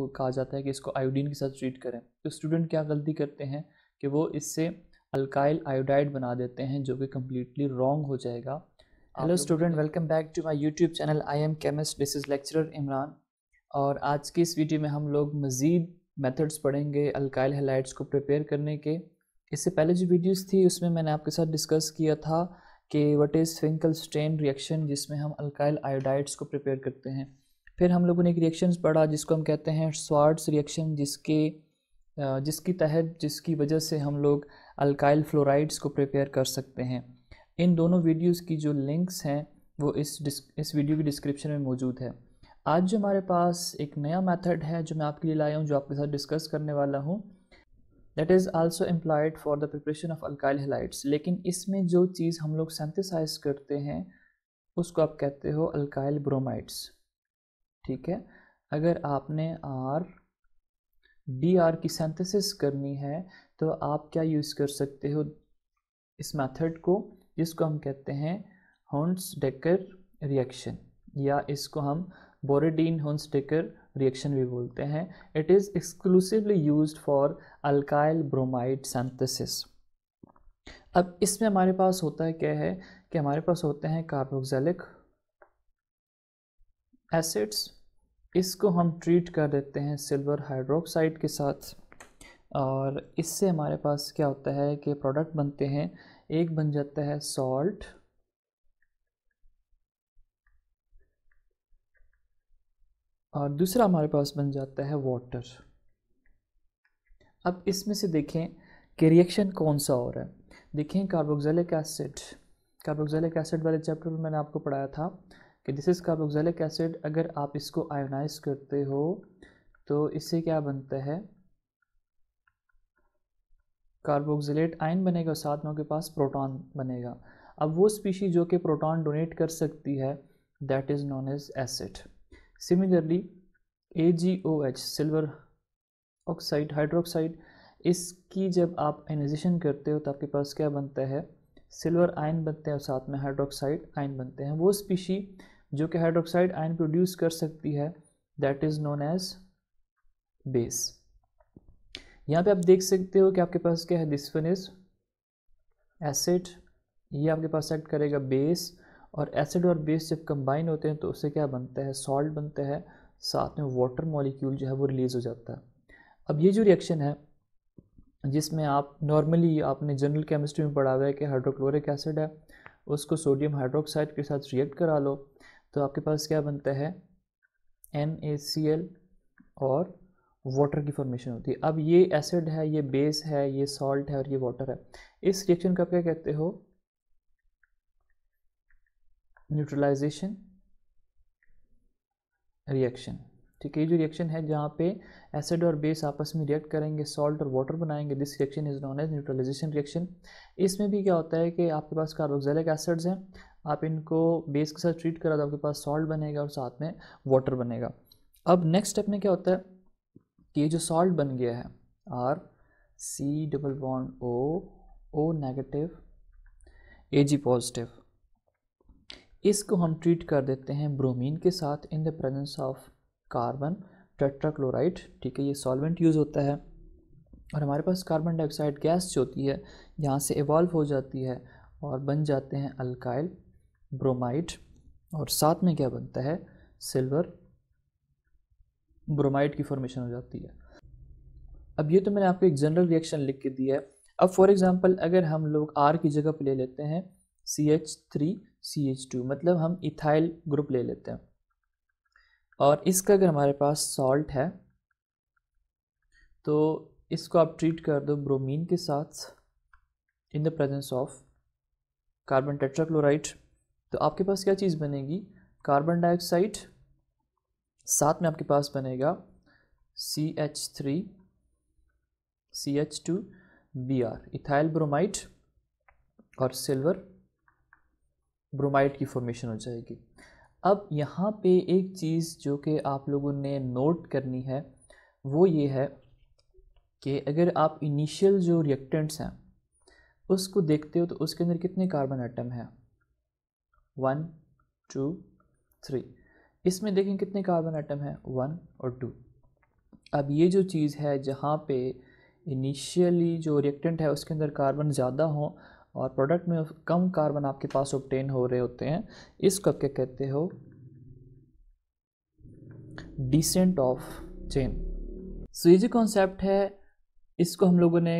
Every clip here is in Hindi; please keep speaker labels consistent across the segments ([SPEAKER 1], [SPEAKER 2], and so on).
[SPEAKER 1] को कहा जाता है कि इसको आयोडीन के साथ ट्रीट करें तो स्टूडेंट क्या गलती करते हैं कि वो इससे अल्काइल आयोडाइड बना देते हैं जो कि कम्प्लीटली रॉन्ग हो जाएगा hello student welcome back to my YouTube channel I am chemist this is lecturer Imran और आज की इस वीडियो में हम लोग मज़ीद मेथड्स पढ़ेंगे अल्काइल हेलाइट्स को प्रिपेयर करने के इससे पहले जो वीडियोस थी उसमें मैंने आपके साथ डिस्कस किया था कि what is Finkelstein reaction जिसमें हम अल्काइल आयोडाइड्स को प्रिपेयर करते हैं फिर हम लोगों ने एक रिएक्शन पढ़ा जिसको हम कहते हैं स्वार्ड्स रिएक्शन जिसके जिसकी तहत जिसकी वजह से हम लोग अल्काइल फ्लोराइड्स को प्रिपेयर कर सकते हैं इन दोनों वीडियोस की जो लिंक्स हैं वो इस इस वीडियो की डिस्क्रिप्शन में मौजूद है आज जो हमारे पास एक नया मेथड है जो मैं आपके लिए लाया हूँ जो आपके साथ डिस्कस करने वाला हूँ that is also employed for the preparation of alkyl halides लेकिन इसमें जो चीज़ हम लोग सेंथिसाइज करते हैं उसको आप कहते हो अल्काइल ब्रोमाइड्स ठीक है अगर आपने आर डी आर की सेंथेसिस करनी है तो आप क्या यूज़ कर सकते हो इस मेथड को जिसको हम कहते हैं हॉन्स डेकर रिएक्शन या इसको हम बोरेडीन हॉन्स डेकर रिएक्शन भी बोलते हैं it is exclusively use for alkyl bromide synthesis अब इसमें हमारे पास होता है क्या है कि हमारे पास होते हैं कार्बोक्सिलिक एसिड्स इसको हम ट्रीट कर देते हैं सिल्वर हाइड्रोक्साइड के साथ और इससे हमारे पास क्या होता है कि प्रोडक्ट बनते हैं एक बन जाता है सॉल्ट और दूसरा हमारे पास बन जाता है वाटर अब इसमें से देखें कि रिएक्शन कौन सा हो रहा है देखें कार्बोक्सिलिक एसिड कार्बोक्सिलिक एसिड वाले चैप्टर में मैंने आपको पढ़ाया था कि दिस इज़ कार्बोक्सिलिक एसिड अगर आप इसको आयोनाइज करते हो तो इससे क्या बनता है कार्बोक्सिलेट आयन बनेगा और साथ में उनके पास प्रोटॉन बनेगा अब वो स्पीशी जो कि प्रोटॉन डोनेट कर सकती है that is known as acid similarly A G O H silver oxide hydroxide इसकी जब आप एनाइजेशन करते हो तो आपके पास क्या बनता है सिल्वर आयन बनते हैं और साथ में हाइड्रोक्साइड आयन बनते हैं वो स्पीशी जो कि हाइड्रोक्साइड आयन प्रोड्यूस कर सकती है that is known as base यहाँ पे आप देख सकते हो कि आपके पास क्या है दिस वन इज एसिड ये आपके पास एक्ट करेगा बेस और एसिड और बेस जब कंबाइन होते हैं तो उससे क्या बनता है सॉल्ट बनता है साथ में वाटर मॉलिक्यूल जो है वो रिलीज़ हो जाता है अब ये जो रिएक्शन है जिसमें आप नॉर्मली आपने जनरल केमिस्ट्री में पढ़ा हुआ है कि हाइड्रोक्लोरिक एसिड है उसको सोडियम हाइड्रोक्साइड के साथ रिएक्ट करा लो तो आपके पास क्या बनता है एन ए सी एल और वाटर की फॉर्मेशन होती है अब ये एसिड है ये बेस है ये सॉल्ट है और ये वाटर है इस रिएक्शन का क्या कहते हो न्यूट्रलाइजेशन रिएक्शन ठीक है ये जो रिएक्शन है जहाँ पे एसिड और बेस आपस में रिएक्ट करेंगे सॉल्ट और वाटर बनाएंगे this reaction is known as neutralisation reaction इसमें भी क्या होता है कि आपके पास कार्बोक्सिलिक एसिड्स हैं आप इनको बेस के साथ ट्रीट करा तो आपके पास सॉल्ट बनेगा और साथ में वाटर बनेगा अब नेक्स्ट स्टेप में क्या होता है कि ये जो सॉल्ट बन गया है R C double bond O O negative A G positive इसको हम ट्रीट कर देते हैं ब्रोमीन के साथ in the presence of carbon tetrachloride ठीक है ये सॉल्वेंट यूज़ होता है और हमारे पास कार्बन डाइऑक्साइड गैस जो होती है यहाँ से इवॉल्व हो जाती है और बन जाते हैं अल्काइल ब्रोमाइड और साथ में क्या बनता है सिल्वर ब्रोमाइड की फॉर्मेशन हो जाती है अब ये तो मैंने आपको एक जनरल रिएक्शन लिख के दिया है अब फॉर एग्जांपल अगर हम लोग आर की जगह पर ले लेते हैं C H three C H two मतलब हम इथाइल ग्रुप ले लेते हैं और इसका अगर हमारे पास सॉल्ट है तो इसको आप ट्रीट कर दो ब्रोमीन के साथ in the presence of carbon tetrachloride तो आपके पास क्या चीज़ बनेगी कार्बन डाइऑक्साइड साथ में आपके पास बनेगा C H three C H two B R ethyl bromide और सिल्वर ब्रोमाइड की फॉर्मेशन हो जाएगी अब यहाँ पे एक चीज़ जो कि आप लोगों ने नोट करनी है वो ये है कि अगर आप इनिशियल जो रिएक्टेंट्स हैं उसको देखते हो तो उसके अंदर कितने कार्बन आइटम हैं वन टू थ्री इसमें देखें कितने कार्बन आइटम हैं वन और टू अब ये जो चीज़ है जहाँ पे इनिशियली जो रिएक्टेंट है उसके अंदर कार्बन ज़्यादा हो और प्रोडक्ट में कम कार्बन आपके पास ऑप्टेन हो रहे होते हैं इसको आप क्या कहते हो डिसेंट ऑफ चेन सो ये जो कॉन्सेप्ट है इसको हम लोगों ने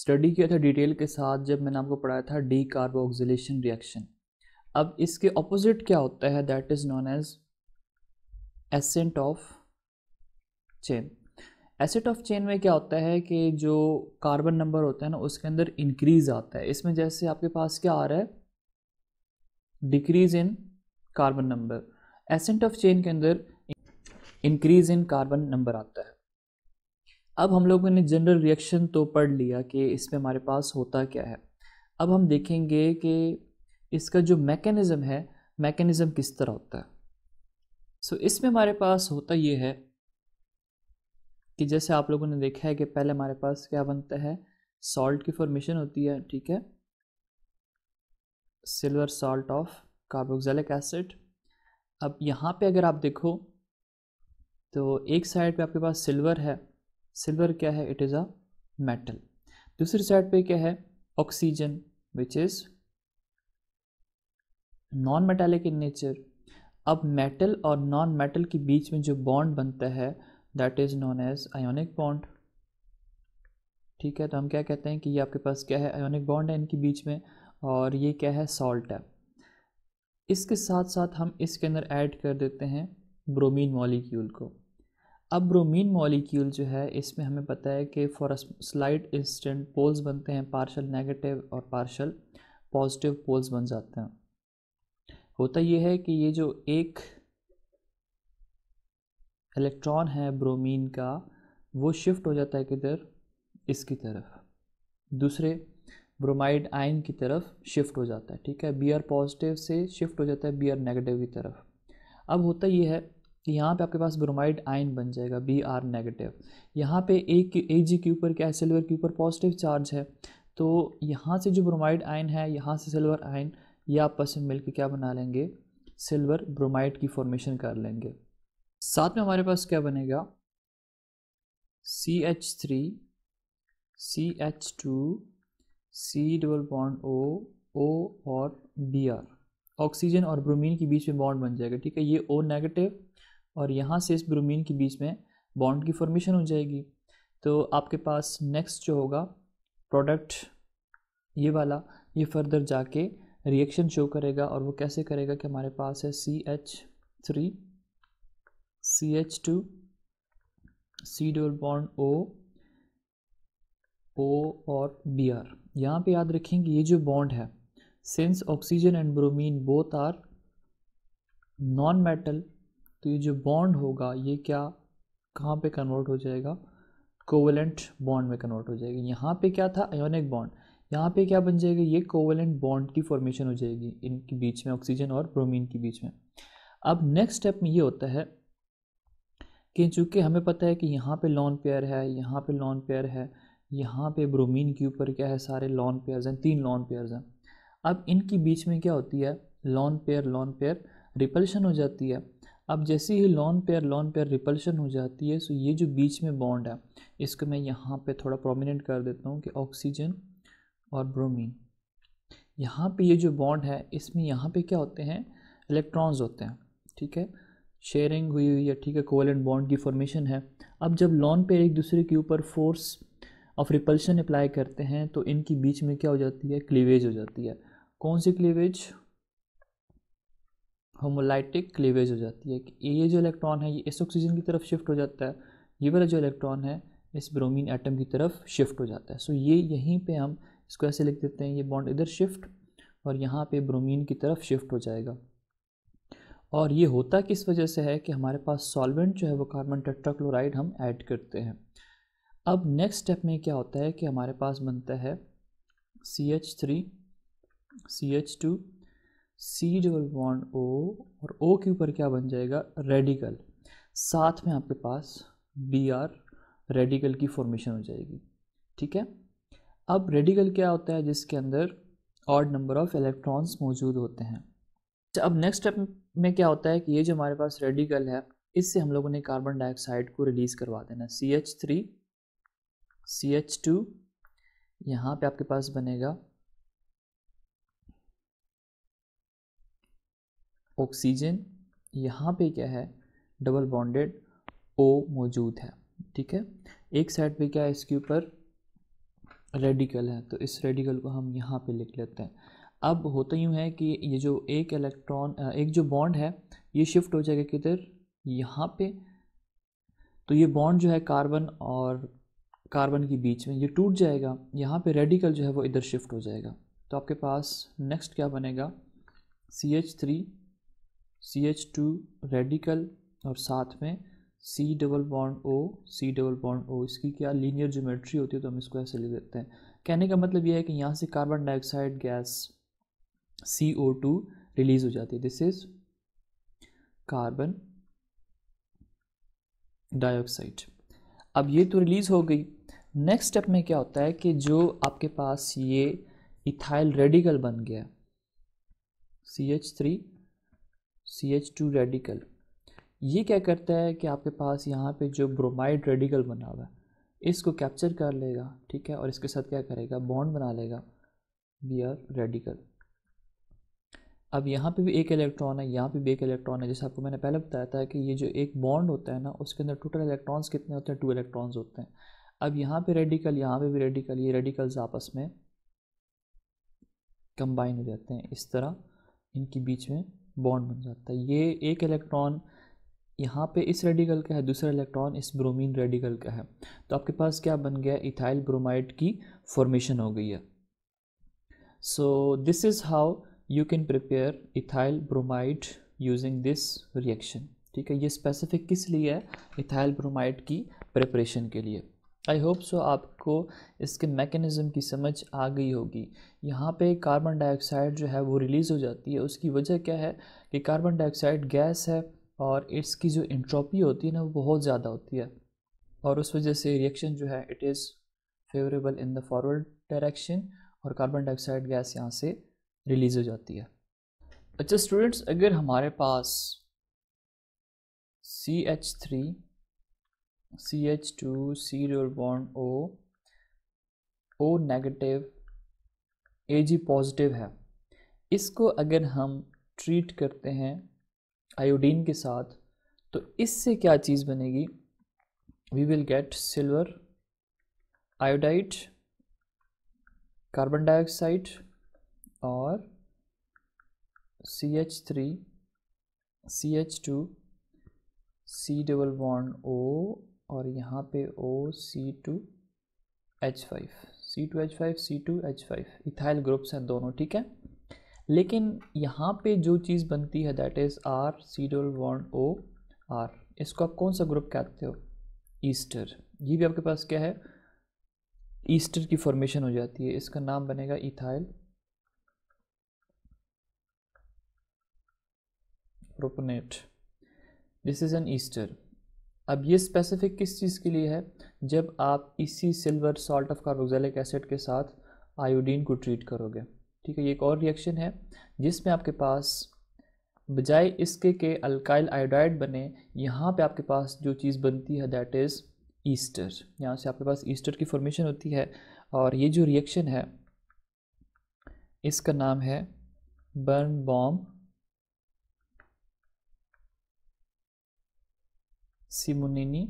[SPEAKER 1] स्टडी किया था डिटेल के साथ जब मैंने आपको पढ़ाया था डी कार्बोक्सिलेशन रिएक्शन अब इसके ऑपोजिट क्या होता है that is known as ascent of chain ascent of chain में क्या होता है कि जो कार्बन नंबर होता है ना उसके अंदर इंक्रीज आता है इसमें जैसे आपके पास क्या आ रहा है decrease in carbon number ascent of chain के अंदर इंक्रीज इन कार्बन नंबर आता है अब हम लोगों ने जनरल रिएक्शन तो पढ़ लिया कि इसमें हमारे पास होता क्या है अब हम देखेंगे कि इसका जो मैकेनिज़्म है मैकेनिज़्म किस तरह होता है सो so, इसमें हमारे पास होता ये है कि जैसे आप लोगों ने देखा है कि पहले हमारे पास क्या बनता है सॉल्ट की फॉर्मेशन होती है ठीक है silver salt of carboxylic acid अब यहाँ पे अगर आप देखो तो एक साइड पे आपके पास सिल्वर है सिल्वर क्या है इट इज़ अ मेटल दूसरी साइड पे क्या है oxygen which is non metallic in nature अब मेटल और नॉन मेटल के बीच में जो बॉन्ड बनता है that is known as ionic bond ठीक है तो हम क्या कहते हैं कि ये आपके पास क्या है आयोनिक बॉन्ड है इनके बीच में और ये क्या है सॉल्ट है इसके साथ साथ हम इसके अंदर ऐड कर देते हैं ब्रोमीन मॉलिक्यूल को अब ब्रोमीन मॉलिक्यूल जो है इसमें हमें पता है कि फॉर स्लाइड इंस्टेंट पोल्स बनते हैं पार्शल नेगेटिव और पार्शल पॉजिटिव पोल्स बन जाते हैं होता यह है कि ये जो एक इलेक्ट्रॉन है ब्रोमीन का वो शिफ्ट हो जाता है किधर इसकी तरफ दूसरे ब्रोमाइड आयन की तरफ शिफ्ट हो जाता है ठीक है बी आर पॉजिटिव से शिफ्ट हो जाता है बी आर नेगेटिव की तरफ अब होता यह है कि यहाँ पे आपके पास ब्रोमाइड आयन बन जाएगा बी आर नेगेटिव यहाँ पे एक ए जी के ऊपर क्या है सिल्वर के ऊपर पॉजिटिव चार्ज है तो यहाँ से जो ब्रोमाइड आयन है यहाँ से सिल्वर आयन ये आपस में मिलकर क्या बना लेंगे सिल्वर ब्रोमाइड की फॉर्मेशन कर लेंगे साथ में हमारे पास क्या बनेगा C H three C H two C double bond O O और बी आर ऑक्सीजन और ब्रोमीन के बीच में बॉन्ड बन जाएगा ठीक है ये ओ नेगेटिव और यहाँ से इस ब्रोमीन के बीच में बॉन्ड की फॉर्मेशन हो जाएगी तो आपके पास नेक्स्ट जो होगा प्रोडक्ट ये वाला ये फर्दर जाके रिएक्शन शो करेगा और वो कैसे करेगा कि हमारे पास है C H three C H two C double bond O O और बी आर यहाँ पर याद रखेंगे ये जो बॉन्ड है since oxygen and bromine both are non metal तो ये जो बॉन्ड होगा ये क्या कहाँ पे कन्वर्ट हो जाएगा कोवलेंट बॉन्ड में कन्वर्ट हो जाएगा यहाँ पे क्या था आयोनिक बॉन्ड यहाँ पे क्या बन जाएगा ये कोवलेंट बॉन्ड की फॉर्मेशन हो जाएगी इनके बीच में ऑक्सीजन और ब्रोमीन के बीच में अब नेक्स्ट स्टेप में ये होता है कि चूँकि हमें पता है कि यहाँ पे लॉन पेयर है यहाँ पे लॉन पेयर है यहाँ पे ब्रोमीन के ऊपर क्या है सारे लॉन पेयर्स हैं तीन लॉन पेयर्स हैं अब इनके बीच में क्या होती है lone pair lone pair repulsion हो जाती है अब जैसे ही lone pair lone pair repulsion हो जाती है सो ये जो बीच में बॉन्ड है इसको मैं यहाँ पे थोड़ा प्रोमिनेंट कर देता हूँ कि ऑक्सीजन और ब्रोमीन यहाँ पे ये जो बॉन्ड है इसमें यहाँ पे क्या होते हैं इलेक्ट्रॉन्स होते हैं ठीक है शेयरिंग हुई हुई है ठीक है कोवलेंट बॉन्ड की फॉर्मेशन है अब जब लॉन पे एक दूसरे के ऊपर फोर्स ऑफ रिपल्शन अप्लाई करते हैं तो इनकी बीच में क्या हो जाती है क्लीवेज हो जाती है कौन सी क्लीवेज होमोलाइटिक क्लीवेज हो जाती है कि ये जो इलेक्ट्रॉन है ये इस ऑक्सीजन की तरफ शिफ्ट हो जाता है ये वाला जो इलेक्ट्रॉन है इस ब्रोमीन एटम की तरफ शिफ्ट हो जाता है सो ये यहीं पे हम इसको ऐसे लिख देते हैं ये बॉन्ड इधर शिफ्ट और यहाँ पे ब्रोमीन की तरफ शिफ्ट हो जाएगा और ये होता किस वजह से है कि हमारे पास सॉल्वेंट जो है वो कार्बन टेट्राक्लोराइड हम ऐड करते हैं अब नेक्स्ट स्टेप में क्या होता है कि हमारे पास बनता है C H three C H two C double bond O और ओ के ऊपर क्या बन जाएगा रेडिकल साथ में आपके पास बी आर रेडिकल की फॉर्मेशन हो जाएगी ठीक है अब रेडिकल क्या होता है जिसके अंदर ऑड नंबर ऑफ इलेक्ट्रॉन्स मौजूद होते हैं अच्छा अब नेक्स्ट स्टेप में क्या होता है कि ये जो हमारे पास रेडिकल है इससे हम लोगों ने कार्बन डाइऑक्साइड को रिलीज़ करवा देना C H three C H two यहाँ पर आपके पास बनेगा ऑक्सीजन यहाँ पे क्या है डबल बॉन्डेड ओ मौजूद है ठीक है एक साइड पे क्या है इसके ऊपर रेडिकल है तो इस रेडिकल को हम यहाँ पे लिख लेते हैं अब होता यूँ है कि ये जो एक इलेक्ट्रॉन एक जो बॉन्ड है ये शिफ्ट हो जाएगा किधर यहाँ पे तो ये बॉन्ड जो है कार्बन और कार्बन के बीच में ये टूट जाएगा यहाँ पे रेडिकल जो है वो इधर शिफ्ट हो जाएगा तो आपके पास नेक्स्ट क्या बनेगा C H three C H two radical और साथ में C double bond O C double bond O इसकी क्या लीनियर ज्योमेट्री होती है तो हम इसको ऐसे लिख देते हैं कहने का मतलब यह है कि यहाँ से carbon dioxide gas C O two release हो जाती है दिस इज कार्बन डाइऑक्साइड अब ये तो रिलीज़ हो गई नेक्स्ट स्टेप में क्या होता है कि जो आपके पास ये इथाइल रेडिकल बन गया C H three C H two radical ये क्या करता है कि आपके पास यहाँ पे जो ब्रोमाइड रेडिकल बना हुआ है इसको कैप्चर कर लेगा ठीक है और इसके साथ क्या करेगा बॉन्ड बना लेगा बी आर रेडिकल अब यहाँ पे भी एक इलेक्ट्रॉन है यहाँ पे भी एक इलेक्ट्रॉन है जैसे आपको मैंने पहले बताया था कि ये जो एक बॉन्ड होता है ना उसके अंदर टोटल इलेक्ट्रॉन्स कितने होते हैं टू इलेक्ट्रॉन्स होते हैं अब यहाँ पे रेडिकल यहाँ पे भी रेडिकल ये रेडिकल्स आपस में कंबाइन हो जाते हैं इस तरह इनके बीच में बॉन्ड बन जाता है ये एक इलेक्ट्रॉन यहाँ पे इस रेडिकल का है दूसरा इलेक्ट्रॉन इस ब्रोमीन रेडिकल का है तो आपके पास क्या बन गया इथाइल ब्रोमाइड की फॉर्मेशन हो गई है so this is how you can prepare ethyl bromide using this reaction ठीक है ये स्पेसिफिक किस लिए है इथाइल ब्रोमाइड की प्रिपरेशन के लिए आई होप सो आपको इसके मैकेनिज़्म की समझ आ गई होगी यहाँ पे कार्बन डाइऑक्साइड जो है वो रिलीज़ हो जाती है उसकी वजह क्या है कि कार्बन डाइऑक्साइड गैस है और इसकी जो इंट्रोपी होती है ना वो बहुत ज़्यादा होती है और उस वजह से रिएक्शन जो है it is favourable in the forward direction और कार्बन डाइऑक्साइड गैस यहाँ से रिलीज़ हो जाती है अच्छा स्टूडेंट्स अगर हमारे पास C H three C H two C double bond O O negative A G positive है इसको अगर हम ट्रीट करते हैं आयोडीन के साथ तो इससे क्या चीज़ बनेगी we will get silver iodide carbon dioxide और C H three C H two C double one O और यहाँ पे O C two H five C two H five C two H five ethyl groups हैं दोनों ठीक है लेकिन यहाँ पे जो चीज़ बनती है दैट इज़ आर सी डोल वन ओ आर इसको आप कौन सा ग्रुप कहते हो ईस्टर ये भी आपके पास क्या है ईस्टर की फॉर्मेशन हो जाती है इसका नाम बनेगा ethyl propanoate this is an ester अब ये स्पेसिफिक किस चीज़ के लिए है जब आप इसी silver salt of carboxylic acid के साथ आयोडीन को ट्रीट करोगे ठीक है ये एक और रिएक्शन है जिसमें आपके पास बजाय इसके के अल्काइल आयोडाइड बने यहाँ पे आपके पास जो चीज़ बनती है दैट इज़ ईस्टर यहाँ से आपके पास ईस्टर की फॉर्मेशन होती है और ये जो रिएक्शन है इसका नाम है बर्न बॉम सिमुनिनी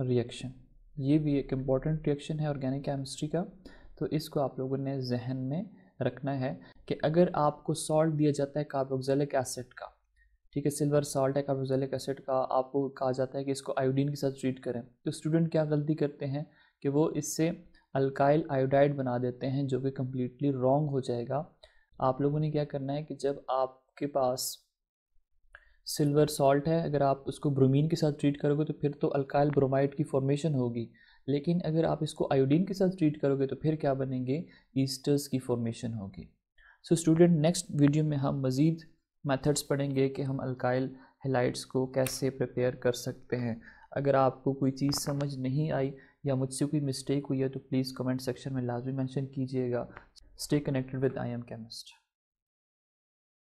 [SPEAKER 1] रिएक्शन ये भी एक इम्पॉर्टेंट रिएक्शन है ऑर्गेनिक केमिस्ट्री का तो इसको आप लोगों ने जहन में रखना है कि अगर आपको सॉल्ट दिया जाता है कार्बोक्सिलिक एसिड का ठीक है सिल्वर सॉल्ट है कार्बोक्सिलिक एसिड का आपको कहा जाता है कि इसको आयोडीन के साथ ट्रीट करें तो स्टूडेंट क्या गलती करते हैं कि वो इससे अल्काइल आयोडाइड बना देते हैं जो कि कम्प्लीटली रॉन्ग हो जाएगा आप लोगों ने क्या करना है कि जब आपके पास सिल्वर सॉल्ट है अगर आप उसको ब्रोमीन के साथ ट्रीट करोगे तो फिर तो अल्काइल ब्रोमाइड की फॉर्मेशन होगी लेकिन अगर आप इसको आयोडीन के साथ ट्रीट करोगे तो फिर क्या बनेंगे ईस्टर्स की फॉर्मेशन होगी सो स्टूडेंट नेक्स्ट वीडियो में हम मज़ीद मेथड्स पढ़ेंगे कि हम अल्काइल हेलाइट्स को कैसे प्रिपेयर कर सकते हैं अगर आपको कोई चीज़ समझ नहीं आई या मुझसे कोई मिस्टेक हुई है तो प्लीज़ कमेंट सेक्शन में लाजमी मैंशन कीजिएगा stay connected with I am chemist